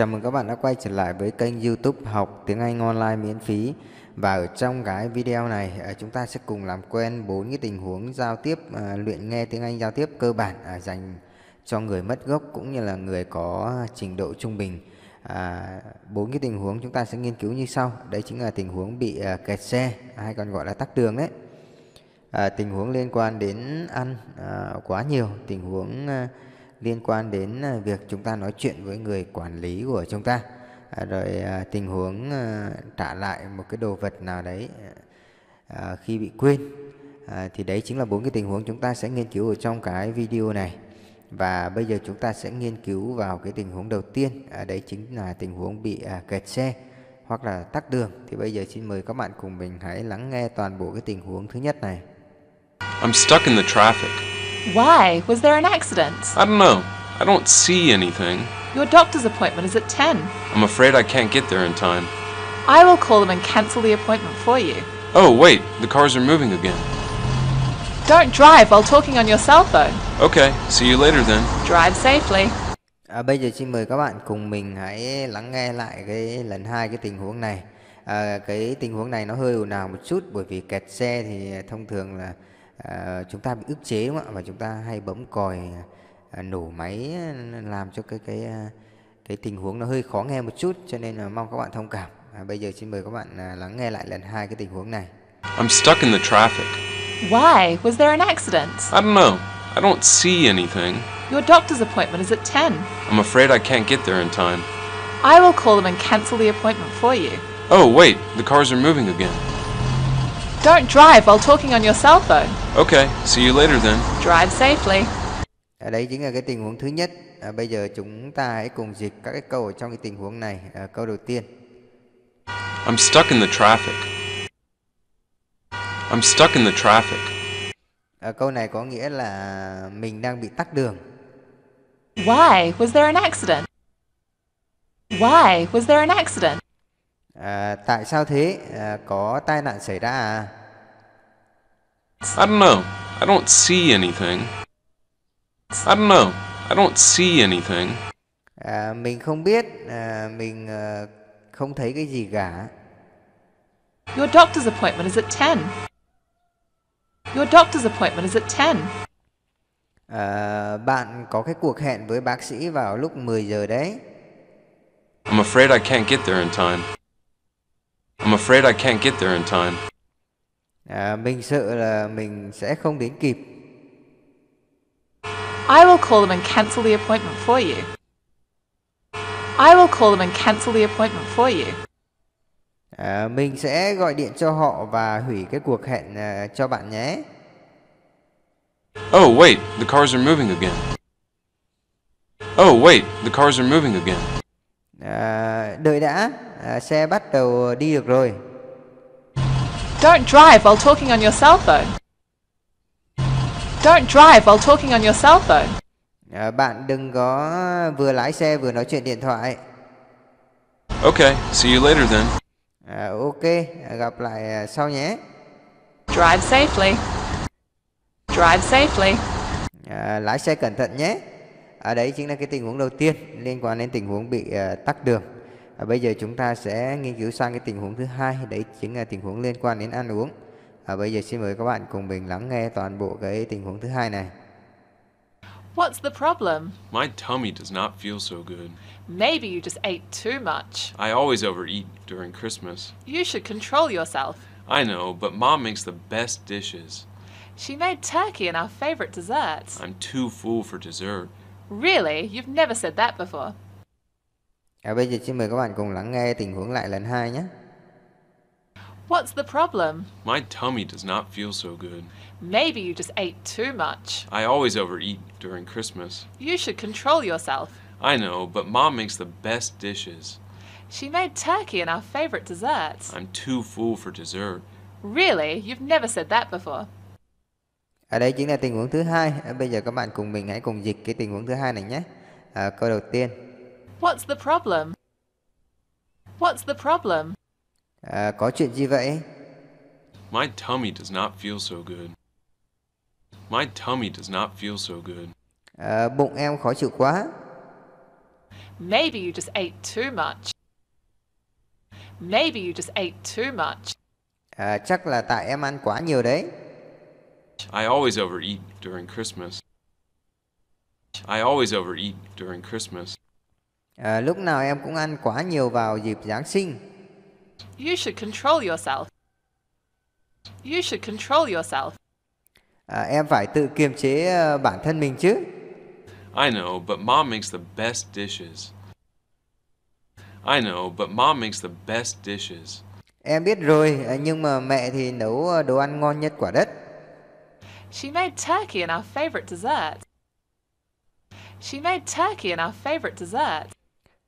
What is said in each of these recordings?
Chào mừng các bạn đã quay trở lại với kênh youtube học tiếng Anh online miễn phí Và ở trong cái video này à, chúng ta sẽ cùng làm quen bốn cái tình huống giao tiếp à, luyện nghe tiếng Anh giao tiếp cơ bản à, dành cho người mất gốc cũng như là người có trình độ trung bình à, bốn à, cái tình huống chúng ta sẽ nghiên cứu như sau Đấy chính là tình huống bị à, kẹt xe hay còn gọi là tắc đường đấy à, Tình huống liên quan đến ăn à, quá nhiều Tình huống à, liên quan đến à, việc chúng ta nói chuyện với người quản lý của chúng ta à, rồi à, tình huống trả lại một cái đồ vật nào đấy khi bị quên thì đấy chính là bốn cái tình huống chúng ta sẽ nghiên cứu ở trong cái video này và bây giờ chúng ta sẽ nghiên cứu vào cái tình huống đầu tiên đấy chính là tình huống bị kẹt xe hoặc là tắc đường thì bây giờ xin mời các bạn cùng mình hãy lắng nghe toàn bộ cái tình huống thứ nhất này I'm stuck in the traffic. Why? Was there an accident? I don't know. I don't see anything. Your doctor's appointment is at 10. I'm afraid I can't get there in time. I will call them and cancel the appointment for you. Oh, wait. The cars are moving again. Don't drive while talking on your cell phone. Okay. See you later then. Drive safely. À, bây giờ xin mời các bạn cùng mình hãy lắng nghe lại cái lần hai cái tình huống này. À, cái tình huống này nó hơi ồn ào một chút bởi vì kẹt xe thì thông thường là Ờ, chúng ta bị ức chế đúng không ạ và chúng ta hay bấm còi ờ, nổ máy ờ, làm cho cái cái cái tình huống nó hơi khó nghe một chút cho nên là mong các bạn thông cảm à, bây giờ xin mời các bạn lắng nghe lại lần hai cái tình huống này I'm stuck in the traffic. Why? Was there an accident? I don't know. I don't see anything. Your doctor's appointment is at 10. I'm afraid I can't get there in time. I will call them and cancel the appointment for you. Oh, wait, the cars are moving again. Don't drive while talking on your cell phone. Okay, see you later then. Drive safely. Ở đây chính là cái tình huống thứ nhất. À, bây giờ chúng ta hãy cùng dịch các cái câu ở trong cái tình huống này. À, câu đầu tiên. I'm stuck in the traffic. I'm stuck in the traffic. À, câu này có nghĩa là mình đang bị tắc đường. Why was there an accident? Why was there an accident? à, tại sao thế à, có tai nạn xảy ra à I don't know I don't see anything I don't know I don't see anything à, mình không biết à, mình à, không thấy cái gì cả Your doctor's appointment is at 10 Your doctor's appointment is at 10 à, bạn có cái cuộc hẹn với bác sĩ vào lúc 10 giờ đấy I'm afraid I can't get there in time I'm afraid I can't get there in time. À, mình sợ là mình sẽ không đến kịp. I will call them and cancel the appointment for you. I will call them and cancel the appointment for you. À, mình sẽ gọi điện cho họ và hủy cái cuộc hẹn uh, cho bạn nhé. Oh wait, the cars are moving again. Oh wait, the cars are moving again. À, đợi đã, À, xe bắt đầu đi được rồi. Don't drive while talking on your cell phone. Don't drive while talking on your cell phone. À, bạn đừng có vừa lái xe vừa nói chuyện điện thoại. Okay, see you later then. À, ok, gặp lại à, sau nhé. Drive safely. Drive safely. À, lái xe cẩn thận nhé. À, đấy chính là cái tình huống đầu tiên liên quan đến tình huống bị uh, tắc đường à, bây giờ chúng ta sẽ nghiên cứu sang cái tình huống thứ hai đấy chính là tình huống liên quan đến ăn uống à, bây giờ xin mời các bạn cùng mình lắng nghe toàn bộ cái tình huống thứ hai này What's the problem? My tummy does not feel so good. Maybe you just ate too much. I always overeat during Christmas. You should control yourself. I know, but mom makes the best dishes. She made turkey and our favorite desserts. I'm too full for dessert. Really? You've never said that before. À, bây giờ xin mời các bạn cùng lắng nghe tình huống lại lần hai nhé. What's the problem? My tummy does not feel so good. Maybe you just ate too much. I always overeat during Christmas. You should control yourself. I know, but Mom makes the best dishes. She made turkey and our favorite desserts. I'm too full for dessert. Really? You've never said that before. Ở đây chính là tình huống thứ hai. Bây giờ các bạn cùng mình hãy cùng dịch cái tình huống thứ hai này nhé. À, câu đầu tiên. What's the problem? What's the problem? À, có chuyện gì vậy? My tummy does not feel so good. My tummy does not feel so good. À, bụng em khó chịu quá. Maybe you just ate too much. Maybe you just ate too much. À, chắc là tại em ăn quá nhiều đấy. I always overeat during Christmas. I always overeat during Christmas. À, lúc nào em cũng ăn quá nhiều vào dịp Giáng sinh. You should control yourself. You should control yourself. À, em phải tự kiềm chế ờ, bản thân mình chứ. I know, but mom makes the best dishes. I know, but mom makes the best dishes. Em biết rồi, nhưng mà mẹ thì nấu đồ ăn ngon nhất quả đất. She made turkey and our favorite dessert. She made turkey and our favorite dessert.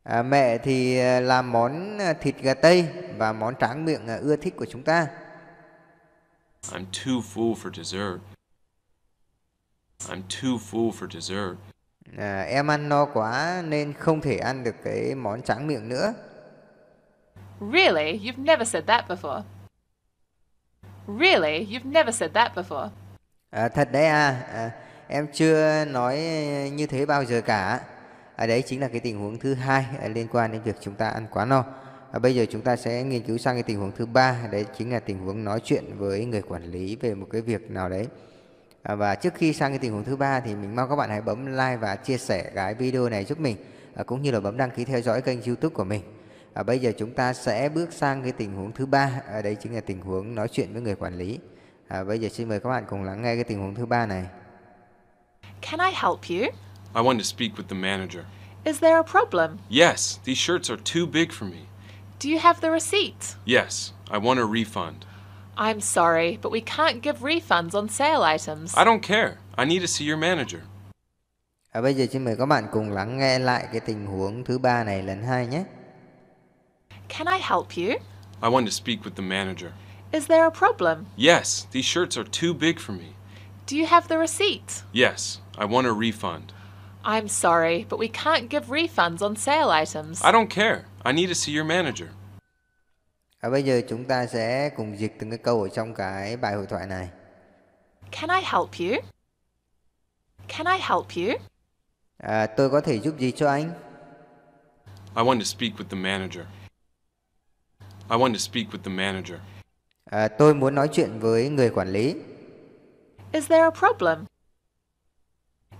À, mẹ thì à, làm món à, thịt gà tây và món tráng miệng à, ưa thích của chúng ta. I'm too full for dessert. I'm too full for dessert. À, em ăn no quá nên không thể ăn được cái món tráng miệng nữa. Really? You've never said that before. Really? You've never said that before. À, thật đấy à, à, em chưa nói như thế bao giờ cả à, đấy chính là cái tình huống thứ hai à, liên quan đến việc chúng ta ăn quá no à, bây giờ chúng ta sẽ nghiên cứu sang cái tình huống thứ ba đấy chính là tình huống nói chuyện với người quản lý về một cái việc nào đấy à, và trước khi sang cái tình huống thứ ba thì mình mong các bạn hãy bấm like và chia sẻ cái video này giúp mình à, cũng như là bấm đăng ký theo dõi kênh youtube của mình à, bây giờ chúng ta sẽ bước sang cái tình huống thứ ba à, đấy chính là tình huống nói chuyện với người quản lý à, bây giờ xin mời các bạn cùng lắng nghe cái tình huống thứ ba này Can I help you? I wanted to speak with the manager. Is there a problem? Yes, these shirts are too big for me. Do you have the receipt? Yes, I want a refund. I'm sorry, but we can't give refunds on sale items. I don't care. I need to see your manager. À, bây giờ xin mời các bạn cùng lắng nghe lại cái tình huống thứ ba này lần hai nhé. Can I help you? I want to speak with the manager. Is there a problem? Yes, these shirts are too big for me. Do you have the receipt? Yes, I want a refund. I'm sorry, but we can't give refunds on sale items. I don't care. I need to see your manager. À, bây giờ chúng ta sẽ cùng dịch từng cái câu ở trong cái bài hội thoại này. Can I help you? Can I help you? À, tôi có thể giúp gì cho anh? I want to speak with the manager. I want to speak with the manager. À, tôi muốn nói chuyện với người quản lý. Is there a problem?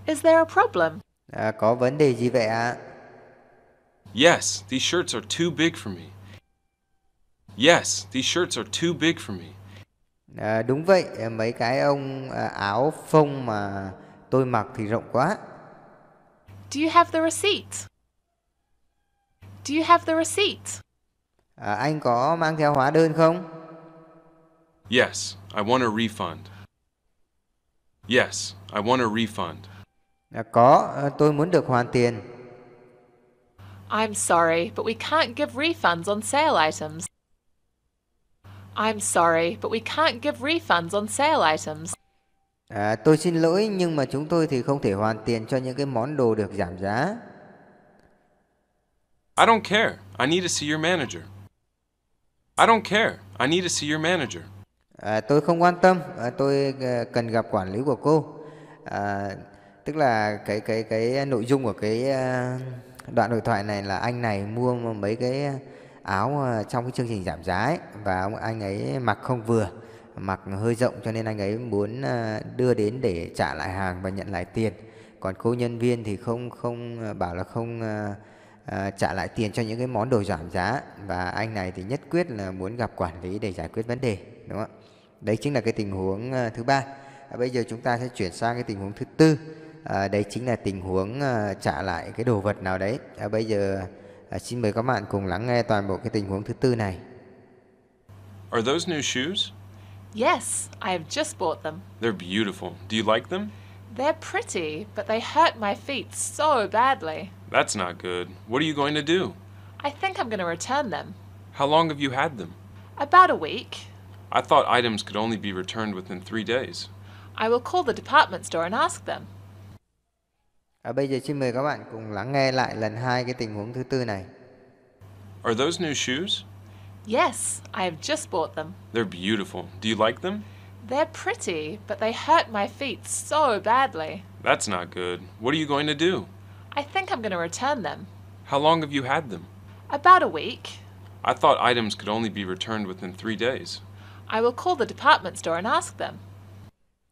Is there a problem? À, có vấn đề gì vậy ạ? Yes, these shirts are too big for me. Yes, these shirts are too big for me. À, đúng vậy, mấy cái ông à, áo phông mà tôi mặc thì rộng quá. Do you have the receipt? Do you have the receipt? À, anh có mang theo hóa đơn không? Yes, I want a refund. Yes, I want a refund. À, có, à, tôi muốn được hoàn tiền. I'm sorry, but we can't give refunds on sale items. I'm sorry, but we can't give refunds on sale items. À, tôi xin lỗi nhưng mà chúng tôi thì không thể hoàn tiền cho những cái món đồ được giảm giá. I don't care. I need to see your manager. I don't care. I need to see your manager. À, tôi không quan tâm. À, tôi à, cần gặp quản lý của cô. À, tức là cái cái cái nội dung của cái ờ, đoạn hội thoại này là anh này mua mấy cái áo ờ, trong cái chương trình giảm giá ấy, và anh ấy mặc không vừa mặc hơi rộng cho nên anh ấy muốn ờ, đưa đến để trả lại hàng và nhận lại tiền còn cô nhân viên thì không không bảo là không trả lại tiền cho những cái món đồ giảm giá và anh này thì nhất quyết là muốn gặp quản lý để giải quyết vấn đề đúng không đấy chính là cái tình huống thứ ba bây giờ chúng ta sẽ chuyển sang cái tình huống thứ tư à, đấy chính là tình huống à, trả lại cái đồ vật nào đấy à, bây giờ à, xin mời các bạn cùng lắng nghe toàn bộ cái tình huống thứ tư này Are those new shoes? Yes, I have just bought them. They're beautiful. Do you like them? They're pretty, but they hurt my feet so badly. That's not good. What are you going to do? I think I'm going to return them. How long have you had them? About a week. I thought items could only be returned within three days. I will call the department store and ask them. À, bây giờ xin mời các bạn cùng lắng nghe lại lần hai cái tình huống thứ tư này. Are those new shoes? Yes, I have just bought them. They're beautiful. Do you like them? They're pretty, but they hurt my feet so badly. That's not good. What are you going to do? I think I'm going to return them. How long have you had them? About a week. I thought items could only be returned within three days. I will call the department store and ask them.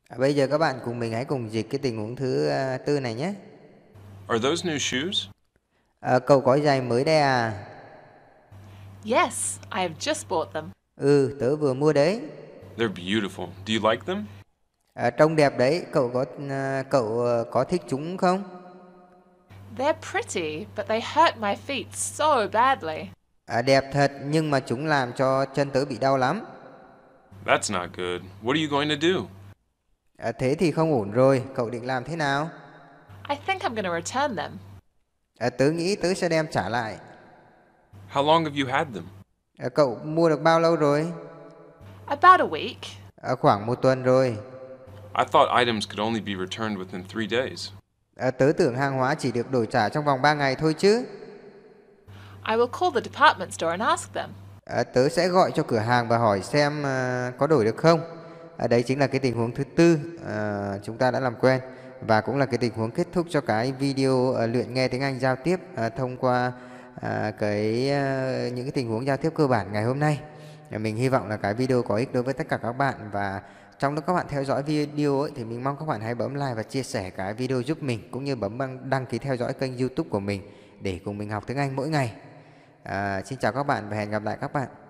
À, bây giờ các bạn cùng mình hãy cùng dịch cái tình huống thứ uh, tư này nhé. Are those new shoes? À, cậu có giày mới đây à? Yes, I have just bought them. Ừ, tớ vừa mua đấy. They're beautiful. Do you like them? À, trông đẹp đấy. Cậu có uh, cậu à, có thích chúng không? They're pretty, but they hurt my feet so badly. À, đẹp thật nhưng mà chúng làm cho chân tớ bị đau lắm. That's not good. What are you going to do? À, thế thì không ổn rồi. Cậu định làm thế nào? I think I'm going return them. À, tớ nghĩ tớ sẽ đem trả lại. How long have you had them? À, cậu mua được bao lâu rồi? About a week. À, khoảng một tuần rồi. I thought items could only be returned within three days. À, ờ, tớ tưởng hàng hóa chỉ được đổi trả trong vòng 3 ngày thôi chứ. I will call the department store and ask them. À, ờ, tớ sẽ gọi cho cửa hàng và hỏi xem à, có đổi được không. À, đấy chính là cái tình huống thứ tư à, chúng ta đã làm quen và cũng là cái tình huống kết thúc cho cái video uh, luyện nghe tiếng Anh giao tiếp uh, thông qua uh, cái uh, những cái tình huống giao tiếp cơ bản ngày hôm nay. Mình hy vọng là cái video có ích đối với tất cả các bạn và trong lúc các bạn theo dõi video ấy, thì mình mong các bạn hãy bấm like và chia sẻ cái video giúp mình cũng như bấm đăng ký theo dõi kênh youtube của mình để cùng mình học tiếng Anh mỗi ngày. À, xin chào các bạn và hẹn gặp lại các bạn.